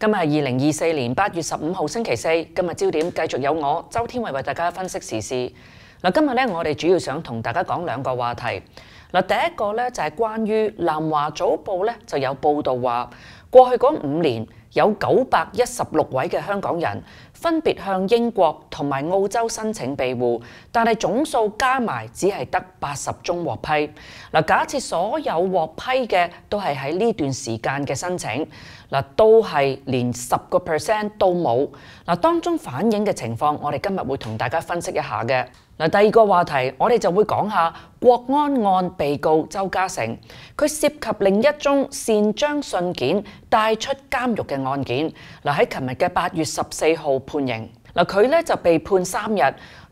今日系二零二四年八月十五号星期四。今日焦点继续有我周天伟为大家分析时事。嗱，今日咧我哋主要想同大家讲两个话题。嗱，第一个咧就系关于南华早报咧就有报道话，过去嗰五年有九百一十六位嘅香港人。分別向英國同埋澳洲申請庇護，但係總數加埋只係得八十宗獲批。嗱，假設所有獲批嘅都係喺呢段時間嘅申請，嗱都係連十個 percent 都冇。嗱，當中反映嘅情況，我哋今日會同大家分析一下嘅。嗱，第二個話題，我哋就會講下國安案被告周嘉誠，佢涉及另一宗擅將信件帶出監獄嘅案件。嗱，喺琴日嘅八月十四號。判刑嗱，佢咧就被判三日，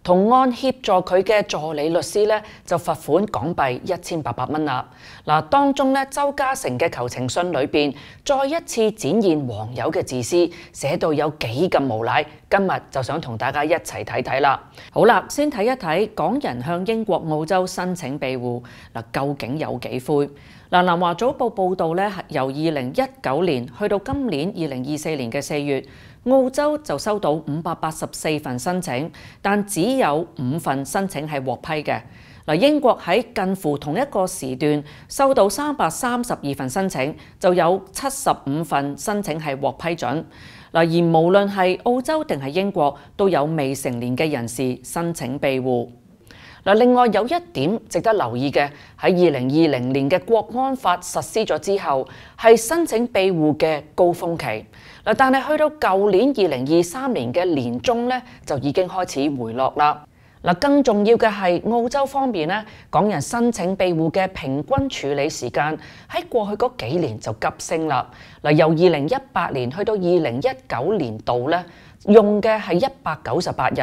同案協助佢嘅助理律師咧就罰款港幣一千八百蚊啦。嗱，當中咧周家誠嘅求情信裏面再一次展現黃友嘅自私，寫到有幾咁無禮。今日就想同大家一齊睇睇啦。好啦，先睇一睇港人向英國、澳洲申請庇護嗱，究竟有幾灰？嗱，南華早報報道咧，由二零一九年去到今年二零二四年嘅四月。澳洲就收到五百八十四份申請，但只有五份申請係獲批嘅。嗱，英國喺近乎同一個時段收到三百三十二份申請，就有七十五份申請係獲批准。嗱，而無論係澳洲定係英國，都有未成年嘅人士申請庇護。嗱，另外有一點值得留意嘅，喺二零二零年嘅國安法實施咗之後，係申請庇護嘅高峰期。嗱，但係去到舊年二零二三年嘅年中咧，就已經開始回落啦。嗱，更重要嘅係澳洲方面咧，港人申請庇護嘅平均處理時間喺過去嗰幾年就急升啦。嗱，由二零一八年去到二零一九年度咧。用嘅係一百九十八日，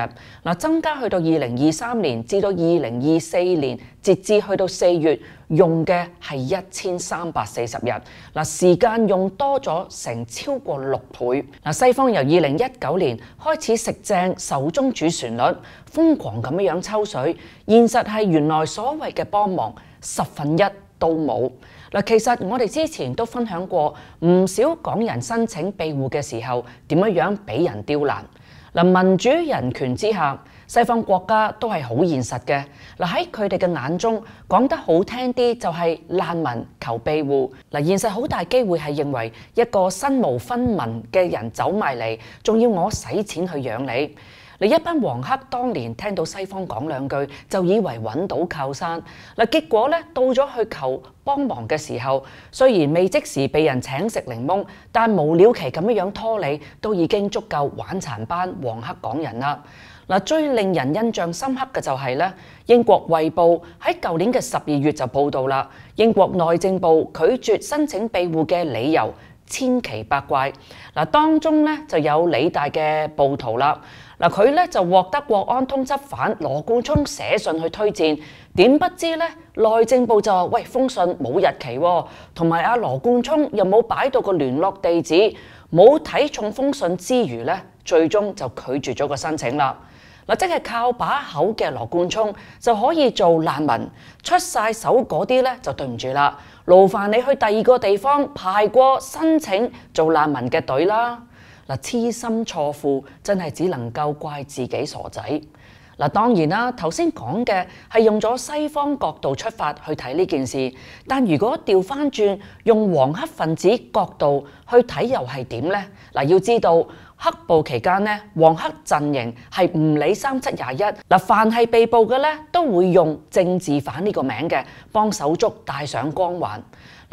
嗱增加去到二零二三年至到二零二四年，直至去到四月用嘅係一千三百四十日，嗱時間用多咗成超過六倍。嗱西方由二零一九年開始食正手中主旋律，瘋狂咁樣抽水，現實係原來所謂嘅幫忙十分一。都冇嗱，其实我哋之前都分享过唔少港人申请庇护嘅时候点样样俾人刁难嗱。民主人权之下，西方国家都系好现实嘅嗱。喺佢哋嘅眼中，讲得好听啲就系难民求庇护嗱，现实好大机会系认为一个身无分文嘅人走埋嚟，仲要我使钱去养你。嗱，一班黃黑當年聽到西方講兩句，就以為揾到靠山嗱。結果咧，到咗去求幫忙嘅時候，雖然未即時被人請食檸檬，但無了期咁樣拖你，都已經足夠玩殘班黃黑港人啦。嗱，最令人印象深刻嘅就係咧，英國《衛報》喺舊年嘅十二月就報道啦，英國內政部拒絕申請庇護嘅理由千奇百怪嗱，當中咧就有理大嘅暴徒啦。嗱佢咧就獲得國安通緝犯羅冠聰寫信去推薦，點不知咧內政部就喂封信冇日期，同埋阿羅冠聰又冇擺到個聯絡地址，冇睇重封信之餘咧，最終就拒絕咗個申請啦。嗱，即係靠把口嘅羅冠聰就可以做難民，出晒手嗰啲咧就對唔住啦，勞煩你去第二個地方排過申請做難民嘅隊啦。嗱，痴心錯付真係只能夠怪自己傻仔。嗱，當然啦，頭先講嘅係用咗西方角度出發去睇呢件事，但如果調翻轉，用黃黑分子角度去睇又係點呢？嗱，要知道黑暴期間呢，黃黑陣營係唔理三七廿一，嗱，凡係被捕嘅呢，都會用政治犯呢個名嘅幫手足戴上光環。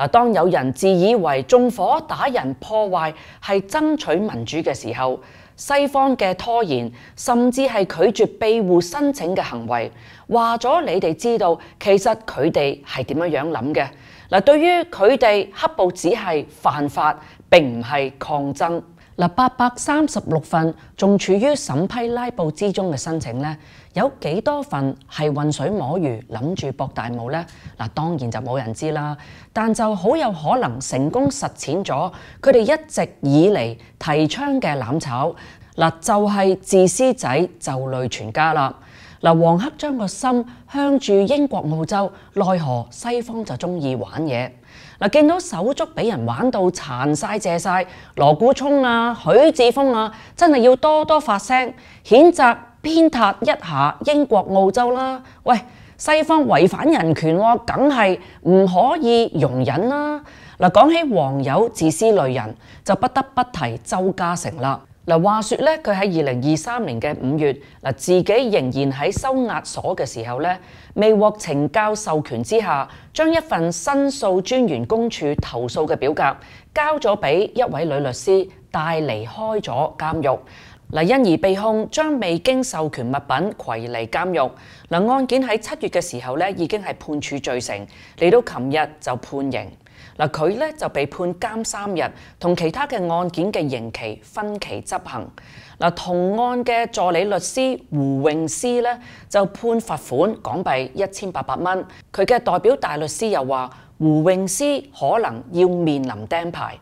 嗱，當有人自以為縱火打人破壞係爭取民主嘅時候，西方嘅拖延甚至係拒絕庇護申請嘅行為，話咗你哋知道，其實佢哋係點樣樣諗嘅。嗱，對於佢哋黑暴只係犯法，並唔係抗爭。嗱，八百三十六份仲處於審批拉布之中嘅申請呢，有幾多份係混水摸魚，諗住博大霧呢？嗱，當然就冇人知啦。但就好有可能成功實踐咗佢哋一直以嚟提倡嘅攬炒，嗱就係自私仔就累全家啦。嗱，黃克將個心向住英國澳洲，奈何西方就中意玩嘢。嗱，見到手足俾人玩到殘晒、謝晒，羅古聰啊、許志峰啊，真係要多多發聲，譴責偏袒一下英國澳洲啦。喂，西方違反人權，梗係唔可以容忍啦。嗱，講起黃友自私類人，就不得不提周嘉誠啦。嗱，話說咧，佢喺二零二三年嘅五月，嗱自己仍然喺收押所嘅時候咧，未獲呈交授權之下，將一份申訴專員公署投訴嘅表格交咗俾一位女律師，帶離開咗監獄，嗱因而被控將未經授權物品攜離監獄。嗱，案件喺七月嘅時候咧已經係判處罪成，嚟到琴日就判刑。嗱，佢咧就被判監三日，同其他嘅案件嘅刑期分期執行。嗱，同案嘅助理律師胡泳詩咧就判罰款港幣一千八百蚊。佢嘅代表大律師又話，胡泳詩可能要面臨釘牌。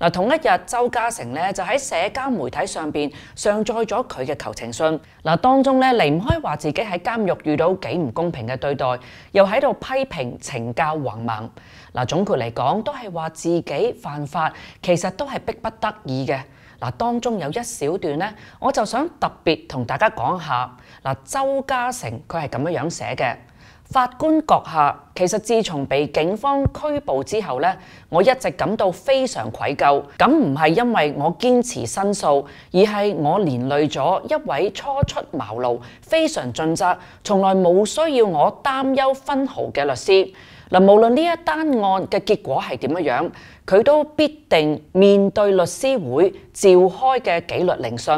嗱，同一日，周家诚咧就喺社交媒體上边上載咗佢嘅求情信。嗱，當中咧離唔開話自己喺監獄遇到幾唔公平嘅對待，又喺度批評惩教橫猛。嗱，總括嚟講，都係話自己犯法，其實都係逼不得已嘅。嗱，當中有一小段咧，我就想特別同大家講下。嗱，周家诚佢係咁样樣寫嘅。法官閣下，其實自從被警方拘捕之後呢，我一直感到非常愧疚。咁唔係因為我堅持申訴，而係我連累咗一位初出茅廬、非常盡責、從來冇需要我擔憂分毫嘅律師。嗱，无论呢一单案嘅结果系点样样，佢都必定面对律师会召开嘅纪律聆讯。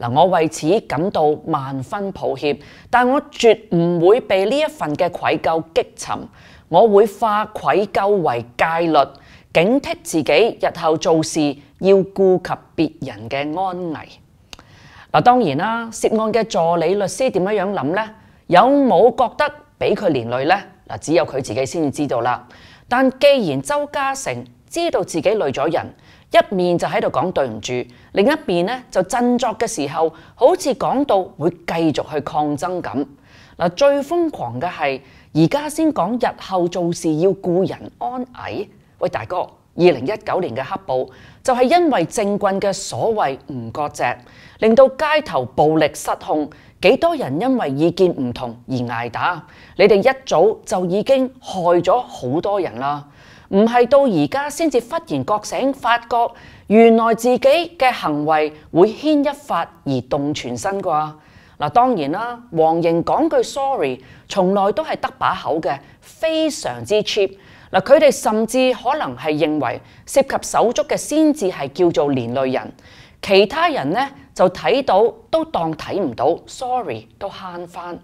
嗱，我为此感到万分抱歉，但我绝唔会被呢一份嘅愧疚激沉。我会化愧疚为戒律，警惕自己日后做事要顾及别人嘅安危。嗱，当然啦，涉案嘅助理律师点样样谂咧？有冇觉得俾佢连累咧？嗱，只有佢自己先至知道啦。但既然周家成知道自己累咗人，一面就喺度讲对唔住，另一面呢就振作嘅时候，好似讲到会继续去抗争咁。嗱，最疯狂嘅系而家先讲日后做事要顾人安危。喂，大哥，二零一九年嘅黑暴就系因为政棍嘅所谓唔割席，令到街头暴力失控。几多人因为意见唔同而挨打？你哋一早就已经害咗好多人啦，唔系到而家先至忽然觉醒，发觉原来自己嘅行为会牵一发而动全身啩？嗱，当然啦，黄莹讲句 sorry，从来都系得把口嘅，非常之 cheap。嗱，佢哋甚至可能系认为涉及手足嘅先至系叫做连累人，其他人呢？就睇到都当睇唔到，sorry 都悭翻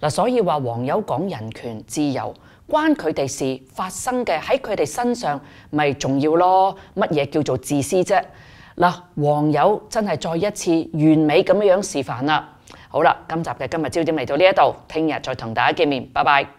嗱，所以话黄友讲人权自由关佢哋事，发生嘅喺佢哋身上咪重要咯？乜嘢叫做自私啫？嗱，黄友真系再一次完美咁样示范啦。好啦，今集嘅今日焦点嚟到呢一度，听日再同大家见面，拜拜。